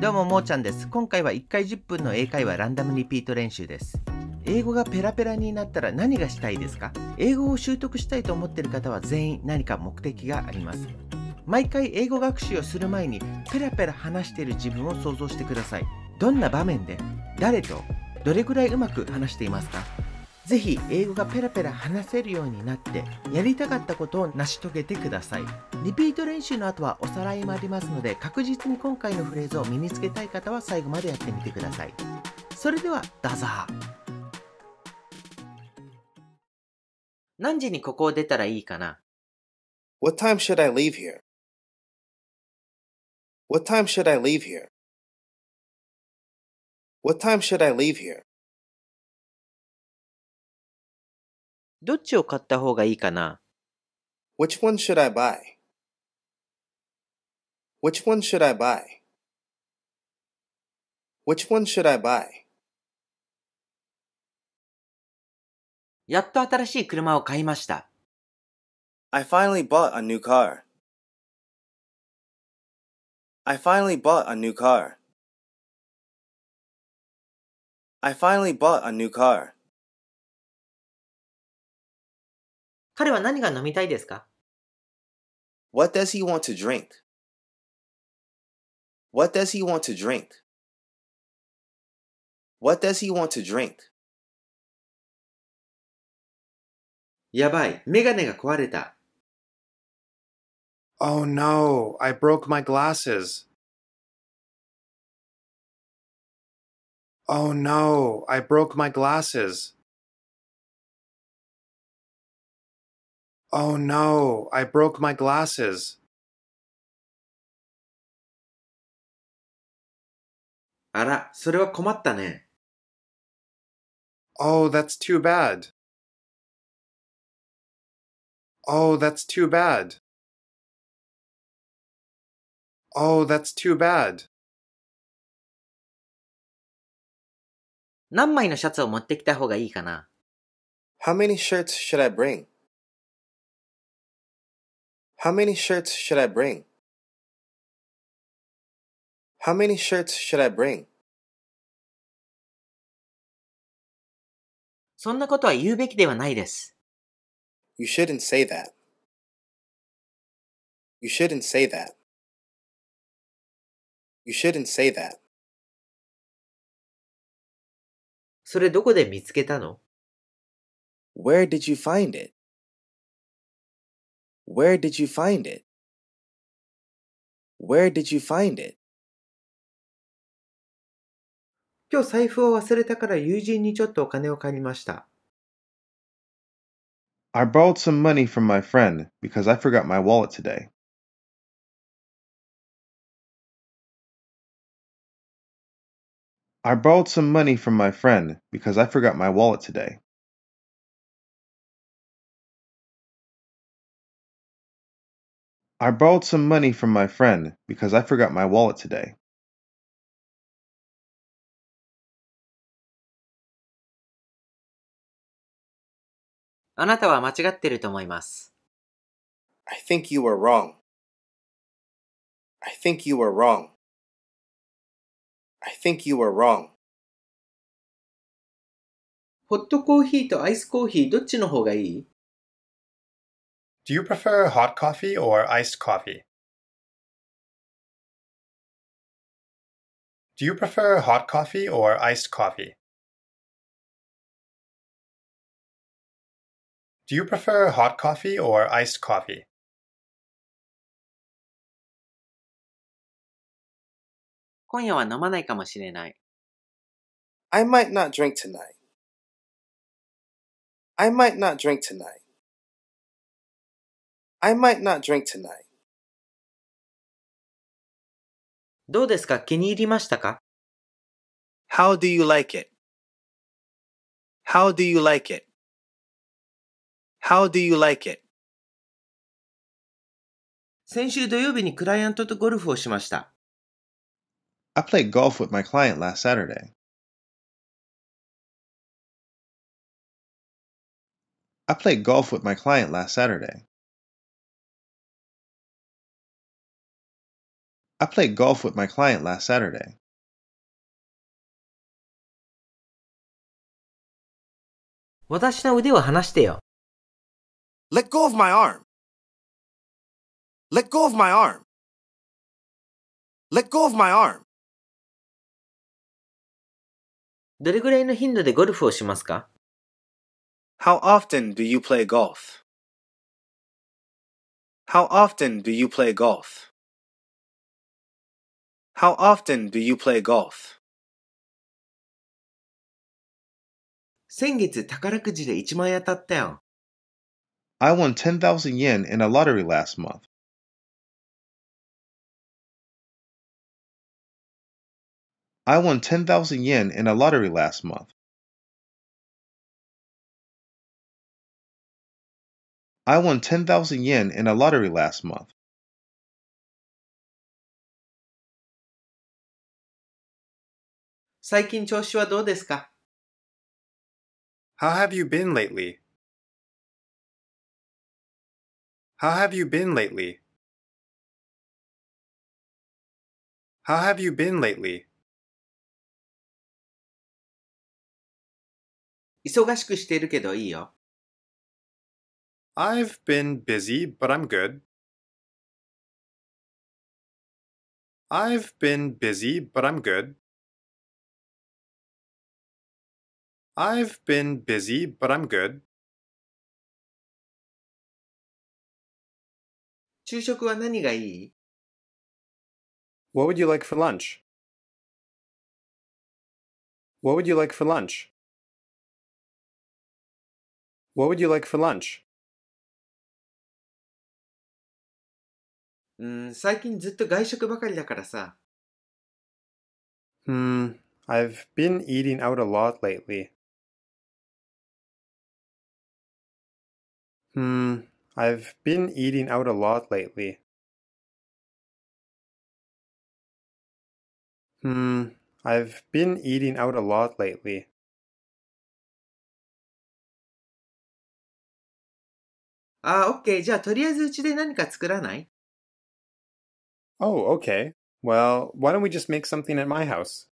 どうももーちゃんです今回は1回10分の英会話ランダムリピート練習です英語がペラペラになったら何がしたいですか英語を習得したいと思っている方は全員何か目的があります毎回英語学習をする前にペラペラ話している自分を想像してくださいどんな場面で誰とどれくらいうまく話していますかぜひ英語がペラペラ話せるようになってやりたかったことを成し遂げてくださいリピート練習の後はおさらいもありますので確実に今回のフレーズを身につけたい方は最後までやってみてくださいそれではどうぞ何時にここを出たらいいかな ?What time should I leave here?What time should I leave here?What time should I leave here? どっちを買った方がいいかな ?Which one should I buy?Which one should I buy?Which one should I buy? やっと新しい車を買いました。I finally bought a new car. I finally bought a new car. I finally bought a new car. 彼は何が飲みたいですか ?What does he want to drink?What does he want to drink?What does he want to drink? やばい、メガネが壊れた。Oh no, I broke my glasses. Oh no, I broke my glasses. Oh no, I broke my glasses. Oh, that's too bad. Oh, that's too bad. Oh, that's too bad. 何枚のシャツを持ってきた方がいいかな How many shirts should I bring? How many shirts should I bring? How many shirts should I bring? そんなことは言うべきではないです。You shouldn't say that. You shouldn't say that. You shouldn't say that. それどこで見つけたの Where did you find it? Where did you find it? Where did you find it? 今日財布を忘れたから友人にちょっとお金を借りました i borrowed some money from my friend because i forgot my wallet I borrowed some money from my friend because I forgot my wallet today. 'I borrowed some money from my friend because I forgot my wallet today. I borrowed some money from my friend because I forgot my wallet today. today. あなたは間違っていると思います。I think you were wrong. I think you were wrong. I think you were wrong. ホットコーヒーとアイスコーヒーどっちの方がいい do you prefer hot coffee or iced coffee? Do you prefer hot coffee or iced coffee? Do you prefer hot coffee or iced coffee? I might not drink tonight. I might not drink tonight. I might not drink tonight. どうですか気に入りましたか ?How do you like it?How do you like it?How do you like it? 先週土曜日にクライアントとゴルフをしました。I played golf with my client last Saturday. I played golf with my client last Saturday. I played golf with my client last Saturday. Let go of my arm. Let go of my arm. Let go of my arm. どれぐらいの頻度でゴルフをしますか How often do you play golf? How often do you play golf? How often do you play golf? 先月宝くじで1万円当たったよ。I won 10,000 yen in a lottery last month. I won 10,000 yen in a lottery last month. I won 10,000 yen in a lottery last month. 最近調子はどうですか ?How have you been lately? How have you been lately? How have you been lately? 忙しくしているけどいいよ。I've been busy, but I'm good. I've been busy, but I'm good. I've been busy, but I'm good. 昼食は何がいい What would you like for lunch? What would you like for lunch? What would you like for lunch? うーん、最近ずっと外食ばかりだからさ。Hmm, I've been eating out a lot lately. Hmm, I've been eating out a lot lately. Hmm, I've been eating out a lot lately. Ah, okay. じゃあ、とりあえずうちで何か作らない Oh, okay. Well, why don't we just make something at my house?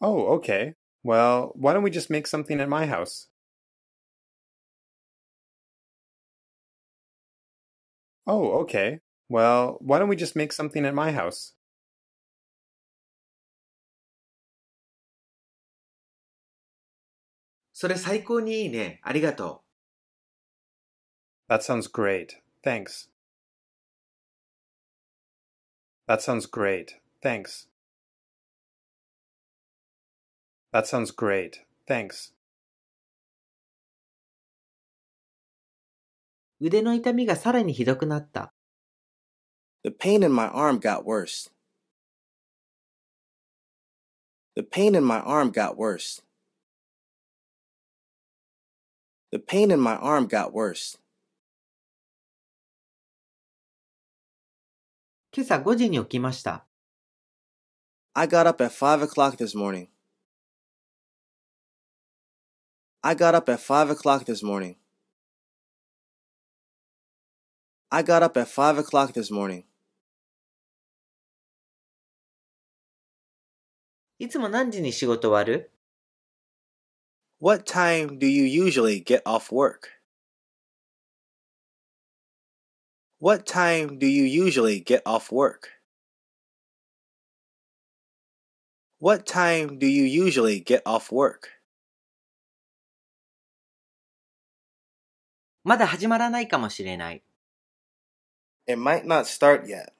Oh, okay. Well, why don't we just make something at my house? Oh, okay. Well, why don't we just make something at my house? That sounds great. Thanks. That sounds great. Thanks. That sounds great. Thanks. 腕の痛みがさらにひどくなった。The pain in my arm got worse. The pain in my arm got worse. The pain in my arm got worse. 今朝5時に起きました。I got up at 5 o'clock this morning. I got up at 5 o'clock this morning. I got up at 5 o'clock this morning. いつも何時に仕事終わる What time do you usually get off work? What time do you usually get off work? What time do you usually get off work? まだ始まらないかもしれない。It might not start yet.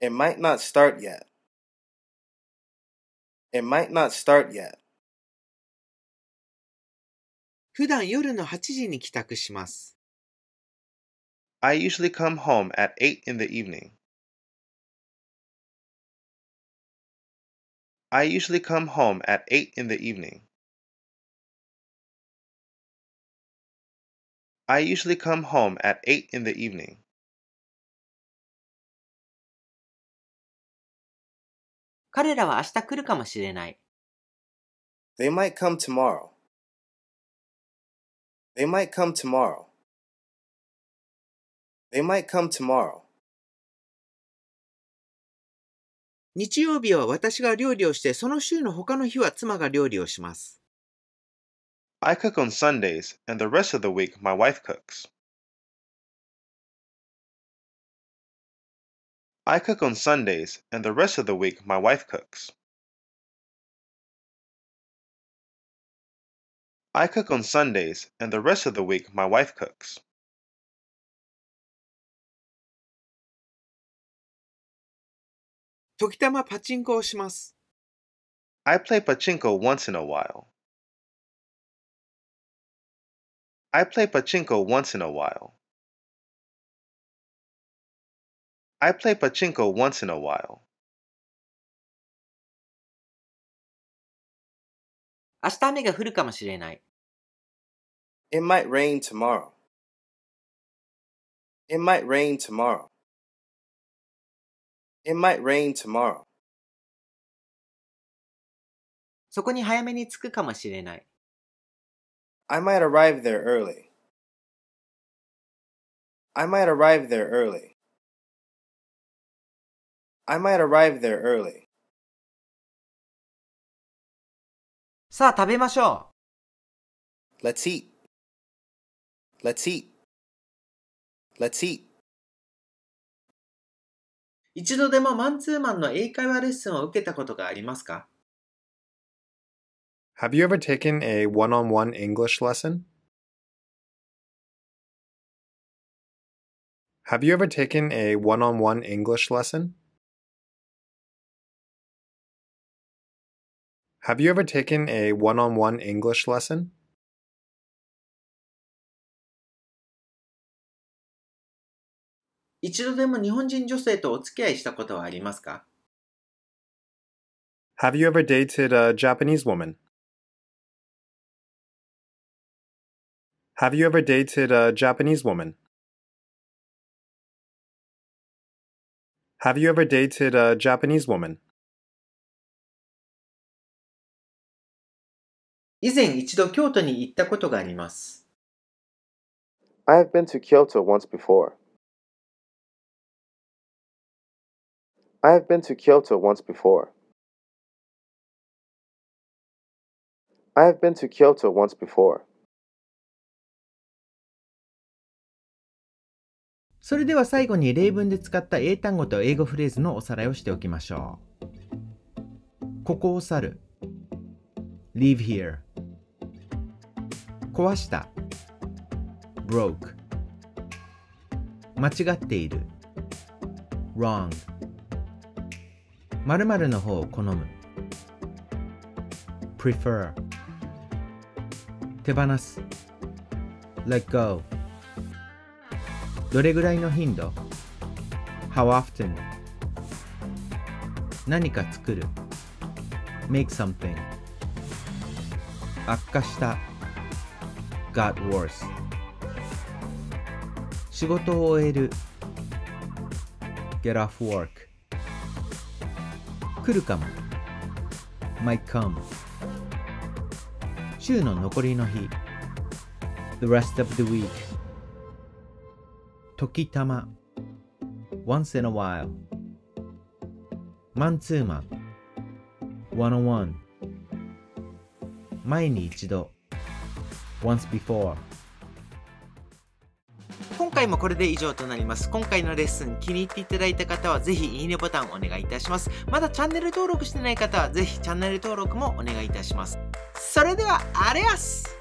It might not start yet. It might not start yet. 普段夜の8時に帰宅します。I usually come home at 8 in the evening. I usually come home at 8 in the evening. I usually come home at 8 in the evening. They might come tomorrow. They might come tomorrow. They might come tomorrow. 日曜日は私が料理をして、その週の他の日は妻が料理をします。I cook on Sundays, and the rest of the week my wife cooks. I cook on Sundays, and the rest of the week my wife cooks. I cook on Sundays, and the rest of the week my wife cooks. I play pachinko once in a while. I play pachinko once in a while. I play pachinko once in a while. It might rain tomorrow. It might rain tomorrow. It might rain tomorrow. It might rain そこに早めに着くかもしれない。I might arrive there early. I might arrive there early. I might arrive there early. さあ食べましょう Let's eat. Let's eat. Let's eat. 一度でもマンツーマンの英会話レッスンを受けたことがありますか Have you ever taken a one on one English lesson? Have you ever taken a one on one English lesson? Have you ever taken a one on one English lesson? Have you ever dated a Japanese woman? Have you ever dated a Japanese woman? Have you ever dated a Japanese woman? 以前一度京都に行ったことがあります。I have been to Kyoto once before. I have been to Kyoto once before. I have been to Kyoto once before. それでは最後に例文で使った英単語と英語フレーズのおさらいをしておきましょう。ここを去る Leave here 壊した Broke 間違っている Wrong 〇〇の方を好む Prefer 手放す Let go どれぐらいの頻度 How often? 何か作る Make something 悪化した Got worse 仕事を終える Get off work 来るかも Might come 週の残りの日 The rest of the week 時たま once in a while マンツーマン one-on-one 前に一度 once before 今回もこれで以上となります。今回のレッスン気に入っていただいた方はぜひいいねボタンお願いいたします。まだチャンネル登録してない方はぜひチャンネル登録もお願いいたします。それでは、あれやす